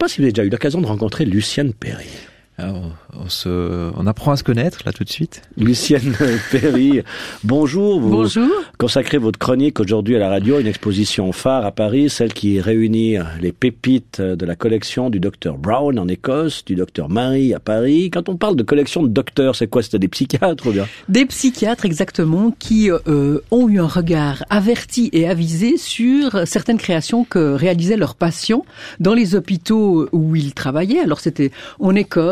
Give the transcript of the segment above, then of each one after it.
pas si vous avez déjà eu l'occasion de rencontrer Luciane Perry. Hein, on, se, on apprend à se connaître là tout de suite. Lucienne Perry, bonjour. bonjour. Consacrez votre chronique aujourd'hui à la radio une exposition phare à Paris, celle qui réunit les pépites de la collection du docteur Brown en Écosse, du docteur Marie à Paris. Quand on parle de collection de docteurs, c'est quoi C'était des psychiatres Des psychiatres exactement qui euh, ont eu un regard averti et avisé sur certaines créations que réalisaient leurs patients dans les hôpitaux où ils travaillaient. Alors c'était en Écosse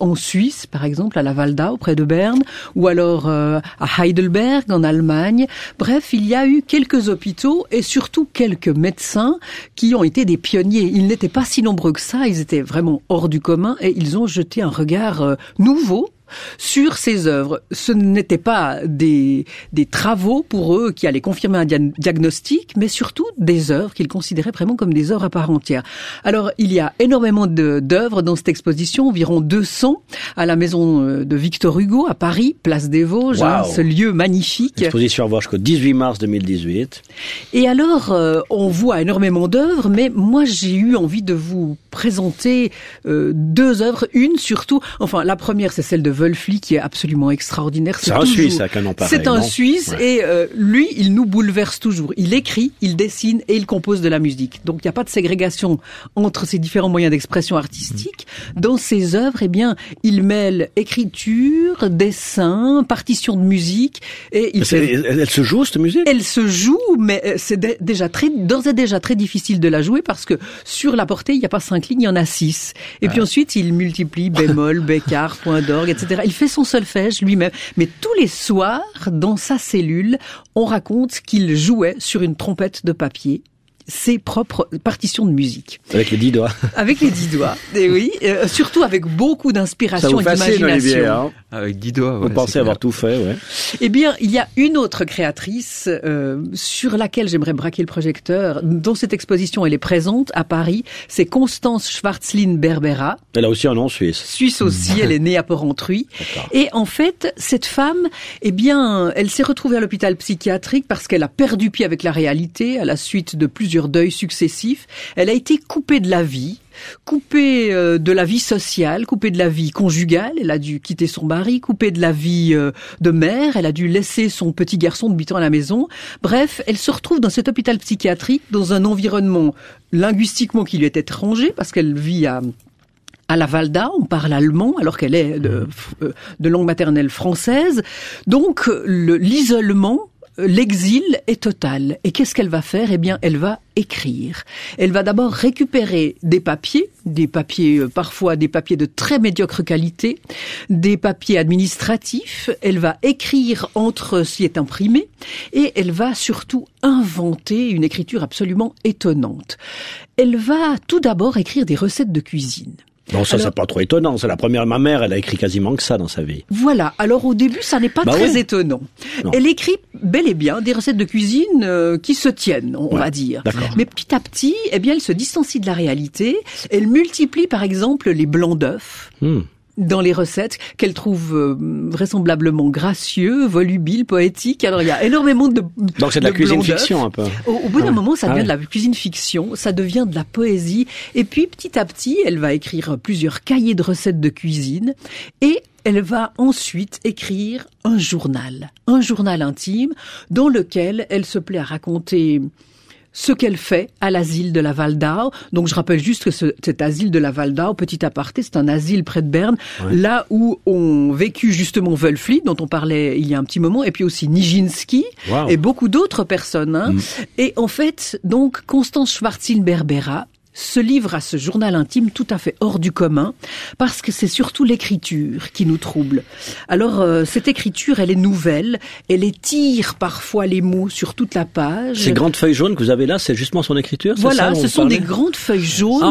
en Suisse, par exemple, à la Valda, auprès de Berne, ou alors euh, à Heidelberg, en Allemagne. Bref, il y a eu quelques hôpitaux et surtout quelques médecins qui ont été des pionniers. Ils n'étaient pas si nombreux que ça, ils étaient vraiment hors du commun et ils ont jeté un regard euh, nouveau sur ces œuvres. Ce n'étaient pas des, des travaux pour eux qui allaient confirmer un diagnostic, mais surtout des œuvres qu'ils considéraient vraiment comme des œuvres à part entière. Alors, il y a énormément d'œuvres dans cette exposition, environ 200, à la maison euh, de Victor Hugo à Paris, place des Vosges, hein, ce lieu magnifique. Exposition à voir jusqu'au 18 mars 2018. Et alors, euh, on voit énormément d'œuvres, mais moi j'ai eu envie de vous présenter euh, deux œuvres, une surtout, enfin la première c'est celle de flic qui est absolument extraordinaire. C'est un Suisse, à C'est un Suisse et euh, lui, il nous bouleverse toujours. Il écrit, il dessine et il compose de la musique. Donc il n'y a pas de ségrégation entre ces différents moyens d'expression artistique. Mm. Dans ses œuvres, eh bien, il mêle écriture, dessin, partition de musique et il elle, se joue cette musique Elle se joue, mais euh, c'est déjà très d'ores et déjà très difficile de la jouer parce que sur la portée, il n'y a pas cinq lignes, il y en a six. Et puis ensuite, il multiplie bémol, bécart, point d'orgue, etc. Il fait son solfège lui-même. Mais tous les soirs, dans sa cellule, on raconte qu'il jouait sur une trompette de papier ses propres partitions de musique. Avec les dix doigts. Avec les dix doigts, et eh oui. Euh, surtout avec beaucoup d'inspiration et d'imagination. Hein ah, avec dix doigts, Vous pensez avoir tout fait, ouais. Eh bien, il y a une autre créatrice euh, sur laquelle j'aimerais braquer le projecteur, dont cette exposition, elle est présente à Paris, c'est Constance Schwarzlin Berbera. Elle a aussi un nom suisse. Suisse aussi, elle est née à Porrentruy. Et en fait, cette femme, eh bien, elle s'est retrouvée à l'hôpital psychiatrique parce qu'elle a perdu pied avec la réalité à la suite de plusieurs plusieurs deuil successifs. Elle a été coupée de la vie, coupée euh, de la vie sociale, coupée de la vie conjugale, elle a dû quitter son mari, coupée de la vie euh, de mère, elle a dû laisser son petit garçon de 8 ans à la maison. Bref, elle se retrouve dans cet hôpital psychiatrique, dans un environnement linguistiquement qui lui est étranger, parce qu'elle vit à à la Valda, on parle allemand alors qu'elle est de, mmh. euh, de, langue maternelle française. Donc l'isolement euh, l'exil est total. Et qu'est-ce qu'elle va faire Eh bien, elle va écrire. Elle va d'abord récupérer des papiers, des papiers euh, parfois des papiers de très médiocre qualité, des papiers administratifs. Elle va écrire entre ce qui est imprimé et elle va surtout inventer une écriture absolument étonnante. Elle va tout d'abord écrire des recettes de cuisine. Bon, ça, c'est pas trop étonnant. C'est la première. Ma mère, elle a écrit quasiment que ça dans sa vie. Voilà. Alors, au début, ça n'est pas bah très étonnant. Elle écrit bel et bien des recettes de cuisine euh, qui se tiennent, on va dire. Mais petit à petit, eh bien, elle se distancie de la réalité. Elle multiplie, par exemple, les blancs d'œufs. Hmm dans les recettes qu'elle trouve euh, vraisemblablement gracieux, volubile, poétique. Alors il y a énormément de donc c'est de, la cuisine fiction un peu. Au, bout d'un ah moment, ça ah devient de la cuisine fiction, ça devient de la poésie. Et puis petit à petit, elle va écrire plusieurs cahiers de recettes de cuisine et elle va ensuite écrire un journal, un journal intime dans lequel elle se plaît à raconter ce qu'elle fait à l'asile de la Val Donc je rappelle juste que cet asile de la Val d'Ao, petit aparté, c'est un asile près de Berne, là où ont vécu justement Wölfli, dont on parlait il y a un petit moment, et puis aussi Nijinsky et beaucoup d'autres personnes. Hein. Mm. Et en fait, donc Constance Schwarzil-Berbera se livre à ce journal intime tout à fait hors du commun, parce que c'est surtout l'écriture qui nous trouble. Alors, euh, cette écriture, elle est nouvelle, elle étire parfois les mots sur toute la page. Ces grandes feuilles jaunes que vous avez là, c'est justement son écriture Voilà, ça, ce sont des grandes feuilles ah, jaunes.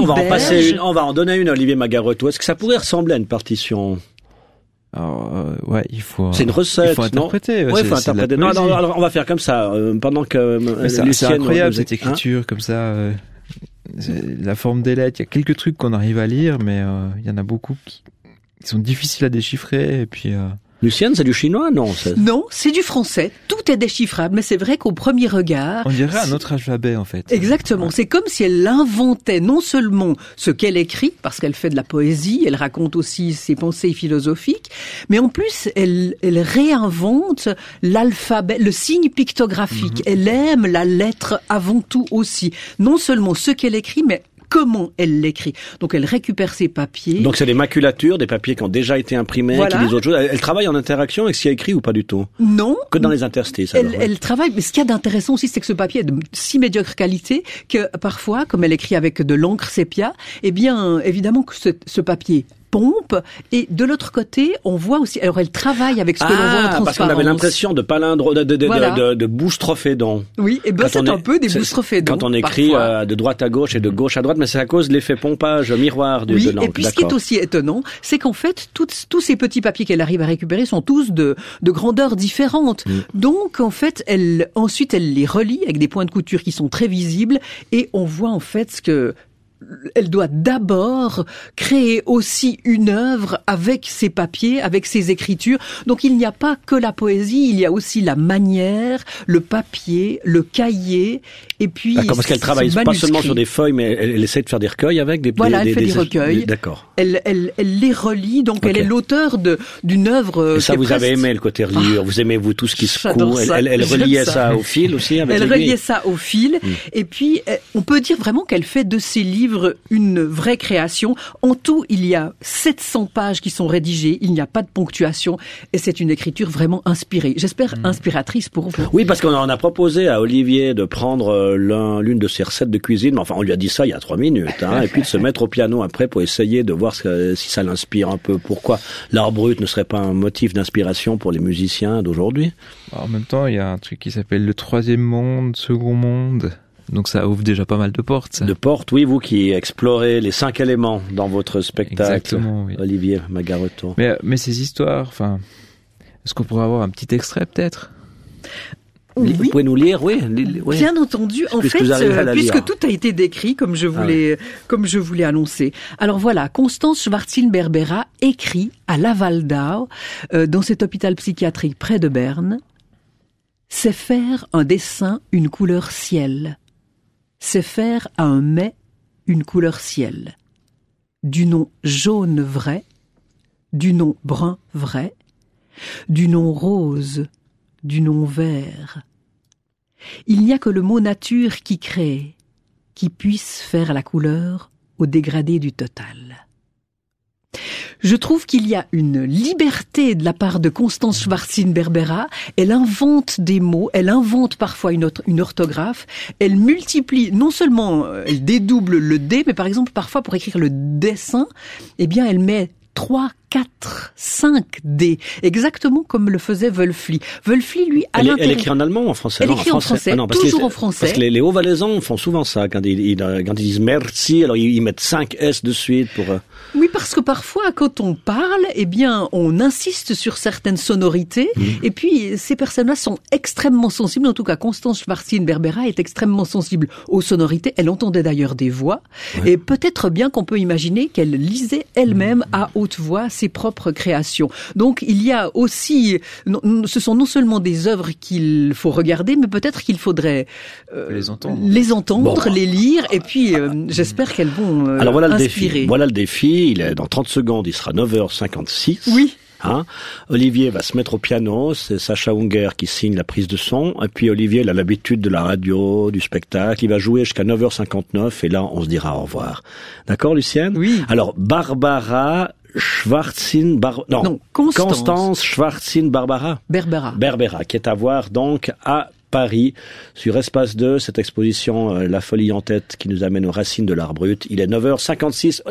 on, va en donner une à Olivier Magareto. Est-ce que ça pourrait ressembler à une partition euh, ouais, il faut. C'est une euh, recette. Il faut interpréter. Ouais, faut interpréter. Non, non, alors on va faire comme ça. pendant que C'est incroyable cette hein écriture comme ça la forme des lettres. Il y a quelques trucs qu'on arrive à lire, mais euh, il y en a beaucoup qui, sont difficiles à déchiffrer. Et puis, euh, Lucienne, c'est du chinois, non Non, c'est du français. Tout est déchiffrable, mais c'est vrai qu'au premier regard... On dirait un autre alphabet, en fait. Exactement. C'est comme si elle inventait non seulement ce qu'elle écrit, parce qu'elle fait de la poésie, elle raconte aussi ses pensées philosophiques, mais en plus, elle, réinvente l'alphabet, le signe pictographique. Mhm. Elle aime la lettre avant tout aussi. Non seulement ce qu'elle écrit, mais comment elle l'écrit. Donc elle récupère ses papiers. Donc c'est des maculatures, des papiers qui ont déjà été imprimés, et qui autres choses. Elle, travaille en interaction avec ce qui a écrit ou pas du tout Non. Que dans les interstices. Elle, travaille, mais ce qu'il y a d'intéressant aussi, c'est que ce papier est de si médiocre qualité que parfois, comme elle écrit avec de l'encre sépia, eh bien évidemment que ce, ce papier pompe. Et de l'autre côté, on voit aussi. Alors elle travaille avec ce que l'on voit en transparence. Ah, parce qu'on avait l'impression de palindre, de, de, de, de, Oui, et eh ben c'est un peu des bouche-trophées. Quand on écrit euh, de droite à gauche et de gauche à droite, mais c'est à cause de l'effet pompage miroir du, oui, de langue. Et puis ce qui est aussi étonnant, c'est qu'en fait, toutes, tous ces petits papiers qu'elle arrive à récupérer sont tous de, de grandeurs différentes. Mm. Donc en fait, elle ensuite elle les relie avec des points de couture qui sont très visibles et on voit en fait ce que elle doit d'abord créer aussi une œuvre avec ses papiers, avec ses écritures. Donc il n'y a pas que la poésie, il y a aussi la manière, le papier, le cahier, et puis. D'accord, bah, parce qu'elle travaille pas seulement sur des feuilles, mais elle, essaie de faire des recueils avec des. Voilà, elle fait des, recueils. D'accord. Elle, elle, elle, les relie, donc elle est l'auteur de d'une œuvre. Euh, et ça, vous avez aimé le côté reliure. vous aimez vous tout ce qui se court. elle, reliait ça. au fil aussi. Avec elle reliait ça au fil. Hmm. Et puis, eh, on peut dire vraiment qu'elle fait de ses livres une vraie création. En tout, il y a 700 pages qui sont rédigées, il n'y a pas de ponctuation et c'est une écriture vraiment inspirée. J'espère hmm. inspiratrice pour vous. Oui, parce qu'on a proposé à Olivier de prendre euh, l'une de ses recettes de cuisine, enfin on lui a dit ça il y a trois minutes, hein, et puis de se mettre au piano après pour essayer de voir si ça l'inspire un peu. Pourquoi l'art brut ne serait pas un motif d'inspiration pour les musiciens d'aujourd'hui En même temps, il y a un truc qui s'appelle le troisième monde, second monde. Donc ça ouvre déjà pas mal de portes. De portes, oui, vous qui explorez les cinq éléments dans votre spectacle, Exactement, oui. Olivier Magareto. Euh, mais, ces histoires, enfin, est-ce qu'on pourrait avoir un petit extrait peut-être oui. Vous pouvez nous lire, oui. Bien entendu. En fait, euh, puisque tout a été décrit, comme je voulais, ah comme je voulais annoncer. Alors voilà, Constance Schwartzin Berbera écrit à Lavaldau, euh, dans cet hôpital psychiatrique près de Berne, c'est faire un dessin, une couleur ciel, c'est faire à un mais » une couleur ciel, du nom jaune vrai, du nom brun vrai, du nom rose, du nom vert. Il n'y a que le mot nature qui crée, qui puisse faire la couleur au dégradé du total. Je trouve qu'il y a une liberté de la part de Constance Schwarzin-Berbera. Elle invente des mots, elle invente parfois une, une orthographe, elle multiplie, non seulement euh, elle dédouble le D, mais par exemple parfois pour écrire le dessin, eh bien elle met trois, 4, 5 D, exactement comme le faisait Wölfli. Wölfli, lui, à elle, elle écrit en allemand ou en français Elle écrit en français, ah toujours en français. Parce que les, Hauts-Valaisans font souvent ça, euh, quand ils, disent merci, alors ils, mettent 5 S de suite pour... Euh. Oui, parce que parfois, quand on parle, eh bien, on insiste sur certaines sonorités, mm. et puis ces personnes-là sont extrêmement sensibles, en tout cas Constance Martine Berbera est extrêmement sensible aux sonorités, elle entendait d'ailleurs des voix, et peut-être bien qu'on peut imaginer qu'elle lisait elle-même à haute voix ses propres créations. Donc il y a aussi, ce sont non seulement des œuvres qu'il faut regarder, mais peut-être qu'il faudrait euh, les entendre, les, entendre les, lire, et puis euh, j'espère qu'elles vont euh, Alors voilà le défi. Voilà le défi. Il est dans 30 secondes, il sera 9h56. Oui. Hein. Olivier va se mettre au piano, c'est Sacha Unger qui signe la prise de son, et puis Olivier il a l'habitude de la radio, du spectacle, il va jouer jusqu'à 9h59, et là on se dira au revoir. D'accord Lucienne Oui. Alors Barbara Schwarzin non, Constance, Constance Schwarzin Barbara Berbera Berbera qui est à voir donc à Paris sur Espace 2 cette exposition euh, La folie en tête qui nous amène aux racines de l'art brut. Il est 9h56.